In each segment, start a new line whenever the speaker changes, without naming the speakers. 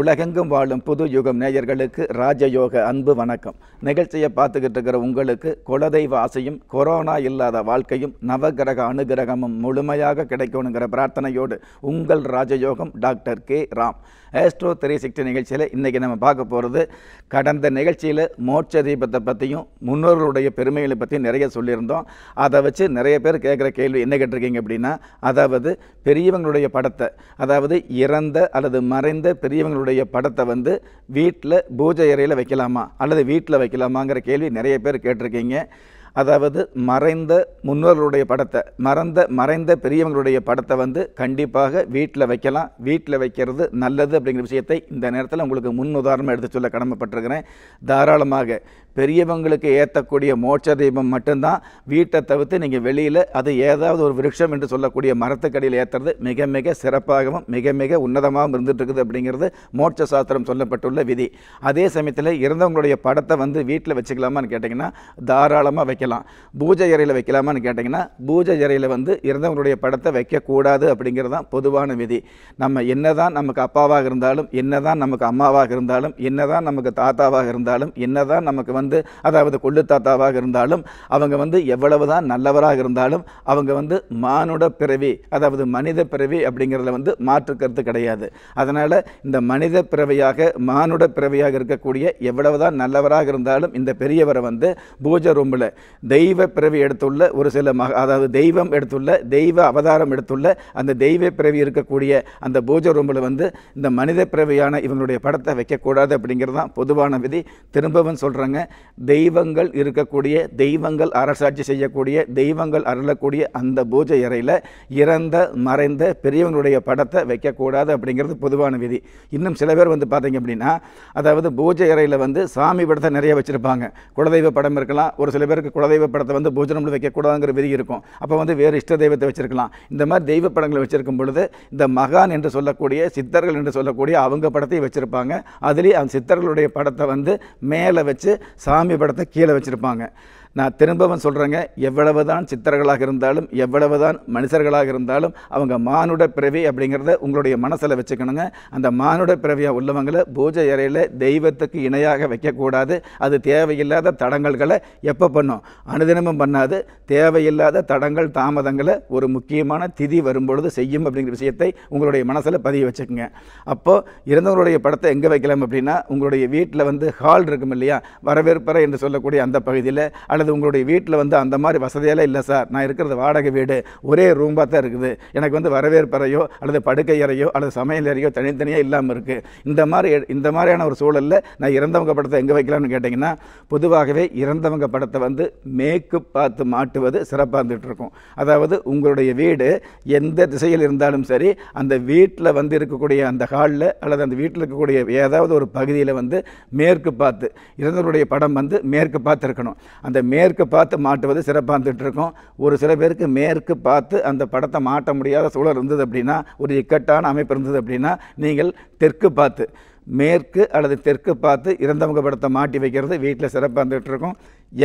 உலகெங்கும் வாழும் புது யுகம் நேயர்களுக்கு ராஜயோக அன்பு வணக்கம் நிகழ்ச்சியை பார்த்துக்கிட்டு இருக்கிற உங்களுக்கு குலதெய்வ ஆசையும் கொரோனா இல்லாத வாழ்க்கையும் நவகிரக அனுகிரகமும் முழுமையாக கிடைக்கணுங்கிற பிரார்த்தனையோடு உங்கள் ராஜயோகம் doctor K Ram astro three sixty நிகழ்ச்சியில் இன்றைக்கி நம்ம பார்க்க போகிறது கடந்த நிகழ்ச்சியில் மோட்ச தீபத்தை பற்றியும் முன்னோர்களுடைய பெருமைகளை பற்றியும் நிறைய சொல்லியிருந்தோம் அதை வச்சு நிறைய பேர் கேட்குற கேள்வி என்ன கேட்டிருக்கீங்க அப்படின்னா அதாவது பெரியவங்களுடைய படத்தை அதாவது இறந்த அல்லது மறைந்த பெரியவங்களுடைய அவருடைய படத்தை வந்து வீட்டில் பூஜை அறையில் வைக்கலாமா அல்லது வீட்டில் வைக்கலாமாங்கிற கேள்வி நிறைய பேர் கேட்டிருக்கீங்க அதாவது மறைந்த முன்னோர்களுடைய படத்தை மறந்த மறைந்த பெரியவங்களுடைய படத்தை வந்து கண்டிப்பாக வீட்டில் வைக்கலாம் வீட்டில் வைக்கிறது நல்லது அப்படிங்கிற விஷயத்தை இந்த நேரத்தில் உங்களுக்கு முன் உதாரணமாக எடுத்து சொல்ல கடமைப்பட்டிருக்கிறேன் தாராளமாக பெரியவங்களுக்கு ஏற்றக்கூடிய மோட்ச தீபம் மட்டும்தான் வீட்டை தவிர்த்து நீங்கள் வெளியில் அது ஏதாவது ஒரு விருட்சம் என்று சொல்லக்கூடிய மரத்துக்கடியில் ஏற்றுறது மிக மிக சிறப்பாகவும் மிக மிக உன்னதமாகவும் இருந்துகிட்ருக்குது அப்படிங்கிறது மோட்ச சாஸ்திரம் சொல்லப்பட்டுள்ள விதி அதே சமயத்தில் இறந்தவங்களுடைய படத்தை வந்து வீட்டில் வச்சுக்கலாமான்னு கேட்டிங்கன்னா தாராளமாக வைக்கலாம் பூஜை அறையில் வைக்கலாமான்னு கேட்டிங்கன்னா பூஜை அறையில் வந்து இறந்தவங்களுடைய படத்தை வைக்கக்கூடாது அப்படிங்கிறது தான் பொதுவான விதி நம்ம என்னதான் நமக்கு அப்பாவாக இருந்தாலும் என்னதான் நமக்கு அம்மாவாக இருந்தாலும் என்னதான் நமக்கு தாத்தாவாக இருந்தாலும் என்னதான் நமக்கு வந்து வந்து அதாவது கொள்ளு தாத்தாவாக இருந்தாலும் அவங்க வந்து எவ்வளவு தான் நல்லவராக இருந்தாலும் அவங்க வந்து மானுட பிறவி அதாவது மனித பிறவி அப்படிங்கிறத வந்து மாற்றுக்கிறது கிடையாது அதனால் இந்த மனித பிறவியாக மானுட பிறவியாக இருக்கக்கூடிய எவ்வளவு தான் நல்லவராக இருந்தாலும் இந்த பெரியவரை வந்து பூஜை ரூமில் தெய்வ பிறவி எடுத்துள்ள ஒரு சில மக அதாவது தெய்வம் எடுத்துள்ள தெய்வ அவதாரம் எடுத்துள்ள அந்த தெய்வ பிறவி இருக்கக்கூடிய அந்த பூஜை ரூமில் வந்து இந்த மனித பிறவியான இவங்களுடைய படத்தை வைக்கக்கூடாது அப்படிங்கிறது தான் பொதுவான விதி திரும்பவும் சொல்கிறாங்க தெய்வங்கள் இருக்கக்கூடிய தெய்வங்கள் அரசாட்சி செய்யக்கூடிய தெய்வங்கள் அருளக்கூடிய அந்த பூஜை அறையில் இறந்த மறைந்த பெரியவங்களுடைய படத்தை வைக்கக்கூடாது அப்படிங்கிறது பொதுவான விதி இன்னும் சில பேர் வந்து பார்த்தீங்க அப்படின்னா அதாவது பூஜை அறையில் வந்து சாமி படத்தை நிறைய வச்சுருப்பாங்க குலதெய்வ படம் இருக்கலாம் ஒரு சில பேருக்கு குலதெய்வ படத்தை வந்து பூஜனம் வைக்கக்கூடாதுங்கிற விதி இருக்கும் அப்போ வந்து வேறு இஷ்ட தெய்வத்தை வச்சுருக்கலாம் இந்த மாதிரி தெய்வ படங்களை வச்சுருக்கும் பொழுது இந்த மகான் என்று சொல்லக்கூடிய சித்தர்கள் என்று சொல்லக்கூடிய அவங்க படத்தை வச்சுருப்பாங்க அதுலேயும் அந்த சித்தர்களுடைய படத்தை வந்து மேலே வச்சு சாமி படத்தை கீழே வச்சுருப்பாங்க நான் திரும்பவும் சொல்கிறேங்க எவ்வளவுதான் சித்தர்களாக இருந்தாலும் எவ்வளவுதான் மனிதர்களாக மனுஷர்களாக இருந்தாலும் அவங்க மானுட பிறவி அப்படிங்கிறத உங்களுடைய மனசில் வச்சுக்கணுங்க அந்த மானுட பிறவியாக உள்ளவங்களை பூஜை அறையில் தெய்வத்துக்கு இணையாக வைக்கக்கூடாது அது தேவையில்லாத தடங்கல்களை எப்போ பண்ணும் அனுதினமும் பண்ணாது தேவையில்லாத தடங்கள் தாமதங்களை ஒரு முக்கியமான திதி வரும்பொழுது செய்யும் அப்படிங்கிற விஷயத்தை உங்களுடைய மனசில் பதிய வச்சுக்கோங்க அப்போது இருந்தவங்களுடைய படத்தை எங்கே வைக்கலாம் அப்படின்னா உங்களுடைய வீட்டில் வந்து ஹால் இருக்கும் இல்லையா வரவேற்பறை என்று சொல்லக்கூடிய அந்த பகுதியில் அல்லது அல்லது உங்களுடைய வீட்டில் வந்து அந்த மாதிரி வசதியெல்லாம் இல்லை சார் நான் இருக்கிறது வாடகை வீடு ஒரே ரூம்பாக தான் இருக்குது எனக்கு வந்து வரவேற்பறையோ அல்லது படுக்கை அறையோ அல்லது சமையல் அறையோ தனித்தனியாக இல்லாமல் இருக்குது இந்த மாதிரி இந்த மாதிரியான ஒரு சூழலில் நான் இறந்தவங்க படத்தை எங்கே வைக்கலாம்னு கேட்டிங்கன்னா பொதுவாகவே இறந்தவங்க படத்தை வந்து மேற்கு பார்த்து மாட்டுவது சிறப்பாக இருந்துகிட்ருக்கும் அதாவது உங்களுடைய வீடு எந்த திசையில் இருந்தாலும் சரி அந்த வீட்டில் வந்து இருக்கக்கூடிய அந்த ஹாலில் அல்லது அந்த வீட்டில் இருக்கக்கூடிய ஏதாவது ஒரு பகுதியில் வந்து மேற்கு பார்த்து இறந்தவருடைய படம் வந்து மேற்கு பார்த்து இருக்கணும் அந்த மேற்கு பார்த்து மாட்டுவது இருந்துகிட்டு இருக்கும் ஒரு சில பேருக்கு மேற்கு பார்த்து அந்த படத்தை மாட்ட முடியாத சூழல் இருந்தது அப்படின்னா ஒரு இக்கட்டான அமைப்பு இருந்தது அப்படின்னா நீங்கள் தெற்கு பார்த்து மேற்கு அல்லது தெற்கு பார்த்து இறந்தவங்க படத்தை மாட்டி வைக்கிறது வீட்டில் சிறப்பாக இருந்துகிட்டு இருக்கும்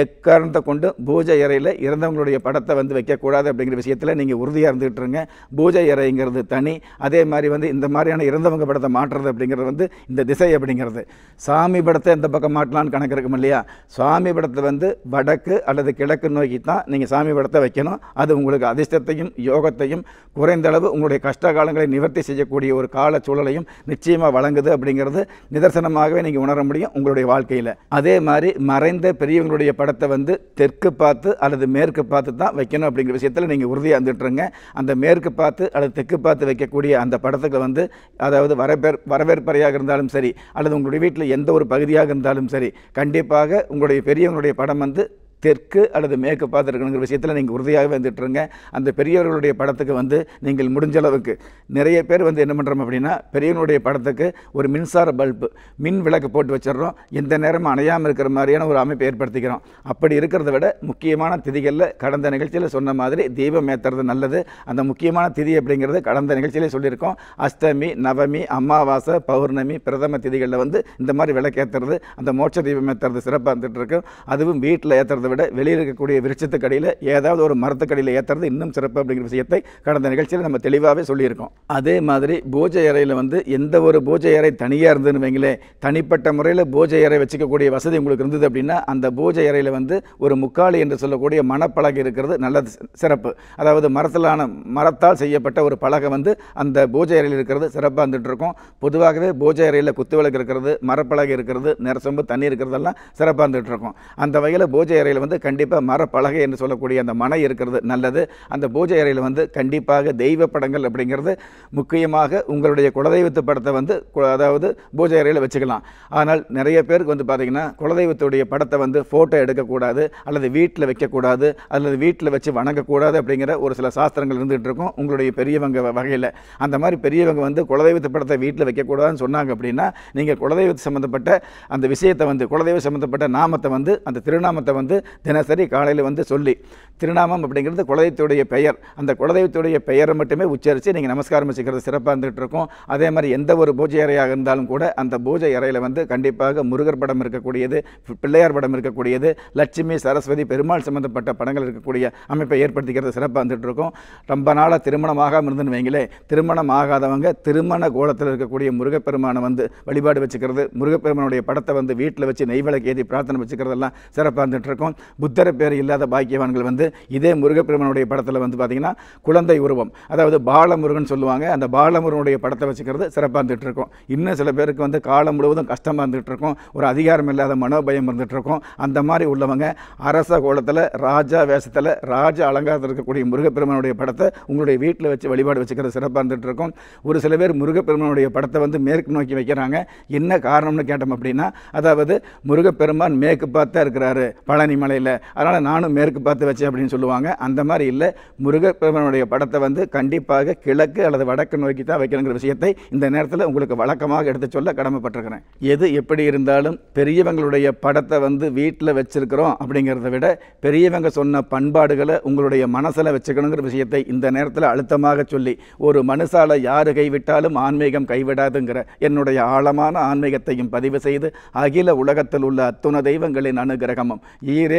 எக்காரணத்தை கொண்டு பூஜை இறையில் இறந்தவங்களுடைய படத்தை வந்து வைக்கக்கூடாது அப்படிங்கிற விஷயத்தில் நீங்கள் உறுதியாக இருந்துகிட்டு இருங்க பூஜை இறைங்கிறது தனி அதே மாதிரி வந்து இந்த மாதிரியான இறந்தவங்க படத்தை மாற்றுறது அப்படிங்கிறது வந்து இந்த திசை அப்படிங்கிறது சாமி படத்தை இந்த பக்கம் மாட்டலான்னு கணக்கு இருக்கும் இல்லையா சுவாமி படத்தை வந்து வடக்கு அல்லது கிழக்கு நோக்கி தான் நீங்கள் சாமி படத்தை வைக்கணும் அது உங்களுக்கு அதிர்ஷ்டத்தையும் யோகத்தையும் குறைந்தளவு உங்களுடைய கஷ்ட காலங்களை நிவர்த்தி செய்யக்கூடிய ஒரு கால சூழலையும் நிச்சயமாக வழங்குது அப்படிங்கிறது நிதர்சனமாகவே நீங்கள் உணர முடியும் உங்களுடைய வாழ்க்கையில் அதே மாதிரி மறைந்த பெரியவங்களுடைய படத்தை வந்து தெற்கு பார்த்து அல்லது மேற்கு பார்த்து தான் வைக்கணும் அப்படிங்கிற விஷயத்தில் நீங்கள் உறுதியாக இருந்துட்டுருங்க அந்த மேற்கு பார்த்து அல்லது தெற்கு பார்த்து வைக்கக்கூடிய அந்த படத்துக்கு வந்து அதாவது வரவேற் வரவேற்பறையாக இருந்தாலும் சரி அல்லது உங்களுடைய வீட்டில் எந்த ஒரு பகுதியாக இருந்தாலும் சரி கண்டிப்பாக உங்களுடைய பெரியவங்களுடைய படம் வந்து தெற்கு அல்லது மேற்கு பார்த்துருக்கணுங்கிற விஷயத்தில் நீங்கள் உறுதியாக வந்துட்டுருங்க அந்த பெரியவர்களுடைய படத்துக்கு வந்து நீங்கள் முடிஞ்ச அளவுக்கு நிறைய பேர் வந்து என்ன பண்ணுறோம் அப்படின்னா பெரியவனுடைய படத்துக்கு ஒரு மின்சார பல்பு மின் விளக்கு போட்டு வச்சிடுறோம் எந்த நேரமும் அணையாமல் இருக்கிற மாதிரியான ஒரு அமைப்பை ஏற்படுத்திக்கிறோம் அப்படி இருக்கிறத விட முக்கியமான திதிகளில் கடந்த நிகழ்ச்சியில் சொன்ன மாதிரி தீபம் ஏற்றுறது நல்லது அந்த முக்கியமான திதி அப்படிங்கிறது கடந்த நிகழ்ச்சியிலே சொல்லியிருக்கோம் அஷ்டமி நவமி அமாவாசை பௌர்ணமி பிரதம திதிகளில் வந்து இந்த மாதிரி விளக்கு ஏற்றுறது அந்த மோட்ச தீபம் ஏற்றுறது சிறப்பாக இருந்துகிட்டு இருக்கும் அதுவும் வீட்டில் ஏற்றுறது ஏற்றுறதை விட வெளியில் இருக்கக்கூடிய விருட்சத்துக்கடையில் ஏதாவது ஒரு மரத்துக்கடையில் ஏற்றுறது இன்னும் சிறப்பு அப்படிங்கிற விஷயத்தை கடந்த நிகழ்ச்சியில் நம்ம தெளிவாகவே சொல்லியிருக்கோம் அதே மாதிரி பூஜை அறையில் வந்து எந்த ஒரு பூஜை அறை தனியாக இருந்ததுன்னு வைங்களேன் தனிப்பட்ட முறையில் பூஜை அறை வச்சுக்கக்கூடிய வசதி உங்களுக்கு இருந்தது அப்படின்னா அந்த பூஜை அறையில் வந்து ஒரு முக்காலி என்று சொல்லக்கூடிய மணப்பலகை இருக்கிறது நல்லது சிறப்பு அதாவது மரத்திலான மரத்தால் செய்யப்பட்ட ஒரு பலகை வந்து அந்த பூஜை அறையில் இருக்கிறது சிறப்பாக இருந்துகிட்டு இருக்கும் பொதுவாகவே பூஜை அறையில் விளக்கு இருக்கிறது மரப்பலகை இருக்கிறது நெரசொம்பு தண்ணி இருக்கிறதெல்லாம் சிறப்பாக இருந்துகிட்டு இருக்கும் அந்த வகையில் பூஜை அறையில் அறையில் வந்து கண்டிப்பாக மரப்பலகை என்று சொல்லக்கூடிய அந்த மனை இருக்கிறது நல்லது அந்த பூஜை அறையில் வந்து கண்டிப்பாக தெய்வ படங்கள் அப்படிங்கிறது முக்கியமாக உங்களுடைய குலதெய்வத்து படத்தை வந்து அதாவது பூஜை அறையில் வச்சுக்கலாம் ஆனால் நிறைய பேருக்கு வந்து பார்த்திங்கன்னா குலதெய்வத்துடைய படத்தை வந்து ஃபோட்டோ எடுக்கக்கூடாது அல்லது வீட்டில் வைக்கக்கூடாது அல்லது வீட்டில் வச்சு வணங்கக்கூடாது அப்படிங்கிற ஒரு சில சாஸ்திரங்கள் இருந்துகிட்டு இருக்கும் உங்களுடைய பெரியவங்க வகையில் அந்த மாதிரி பெரியவங்க வந்து குலதெய்வத்து படத்தை வீட்டில் வைக்கக்கூடாதுன்னு சொன்னாங்க அப்படின்னா நீங்கள் குலதெய்வத்து சம்மந்தப்பட்ட அந்த விஷயத்தை வந்து குலதெய்வ சம்மந்தப்பட்ட நாமத்தை வந்து அந்த திருநாமத்தை வந்து தினசரி காலையில் வந்து சொல்லி திருநாமம் அப்படிங்கிறது குலதெய்வத்துடைய பெயர் அந்த குலதெய்வத்துடைய பெயரை மட்டுமே உச்சரித்து நீங்கள் நமஸ்காரம் வச்சுக்கிறது சிறப்பாக இருந்துகிட்டு இருக்கும் அதே மாதிரி எந்த ஒரு பூஜை அறையாக இருந்தாலும் கூட அந்த பூஜை அறையில் வந்து கண்டிப்பாக முருகர் படம் இருக்கக்கூடியது பிள்ளையார் படம் இருக்கக்கூடியது லட்சுமி சரஸ்வதி பெருமாள் சம்மந்தப்பட்ட படங்கள் இருக்கக்கூடிய அமைப்பை ஏற்படுத்திக்கிறது சிறப்பாக இருந்துகிட்டு இருக்கும் ரொம்ப நாளாக ஆகாமல் இருந்துன்னு வைங்களே திருமணம் ஆகாதவங்க திருமண கோலத்தில் இருக்கக்கூடிய முருகப்பெருமானை வந்து வழிபாடு வச்சுக்கிறது முருகப்பெருமானுடைய படத்தை வந்து வீட்டில் வச்சு நெய்வளக்கு ஏற்றி பிரார்த்தனை வச்சுக்கிறதெல்லாம் சிறப்பாக இருந்துகிட்டு இருக்கும் புத்தர பேர் இல்லாத பாக்கியவான்கள் வந்து இதே முருகப்பெருமனுடைய படத்தில் வந்து பார்த்திங்கன்னா குழந்தை உருவம் அதாவது பாலமுருகன் சொல்லுவாங்க அந்த பாலமுருகனுடைய படத்தை வச்சுக்கிறது சிறப்பாக இருந்துகிட்டு இருக்கும் இன்னும் சில பேருக்கு வந்து காலம் முழுவதும் கஷ்டமாக இருந்துகிட்டு இருக்கும் ஒரு அதிகாரம் இல்லாத மனோபயம் இருந்துகிட்டு இருக்கும் அந்த மாதிரி உள்ளவங்க அரச கோலத்தில் ராஜா வேஷத்தில் ராஜ அலங்காரத்தில் இருக்கக்கூடிய முருகப்பெருமனுடைய படத்தை உங்களுடைய வீட்டில் வச்சு வழிபாடு வச்சுக்கிறது சிறப்பாக இருந்துகிட்டு இருக்கும் ஒரு சில பேர் முருகப்பெருமனுடைய படத்தை வந்து மேற்கு நோக்கி வைக்கிறாங்க என்ன காரணம்னு கேட்டோம் அப்படின்னா அதாவது முருகப்பெருமான் மேற்கு பார்த்தா இருக்கிறாரு பழனி மலையில் அதனால் நானும் மேற்கு பார்த்து வச்சேன் அப்படின்னு சொல்லுவாங்க அந்த மாதிரி இல்லை முருகப்பெருமனுடைய படத்தை வந்து கண்டிப்பாக கிழக்கு அல்லது வடக்கு நோக்கி தான் வைக்கணுங்கிற விஷயத்தை இந்த நேரத்தில் உங்களுக்கு வழக்கமாக எடுத்து சொல்ல கடமைப்பட்டிருக்கிறேன் எது எப்படி இருந்தாலும் பெரியவங்களுடைய படத்தை வந்து வீட்டில் வச்சிருக்கிறோம் அப்படிங்கிறத விட பெரியவங்க சொன்ன பண்பாடுகளை உங்களுடைய மனசில் வச்சுக்கணுங்கிற விஷயத்தை இந்த நேரத்தில் அழுத்தமாக சொல்லி ஒரு மனுஷால யார் கைவிட்டாலும் ஆன்மீகம் கைவிடாதுங்கிற என்னுடைய ஆழமான ஆன்மீகத்தையும் பதிவு செய்து அகில உலகத்தில் உள்ள அத்துண தெய்வங்களின் அனுகிரகமும் ஈரே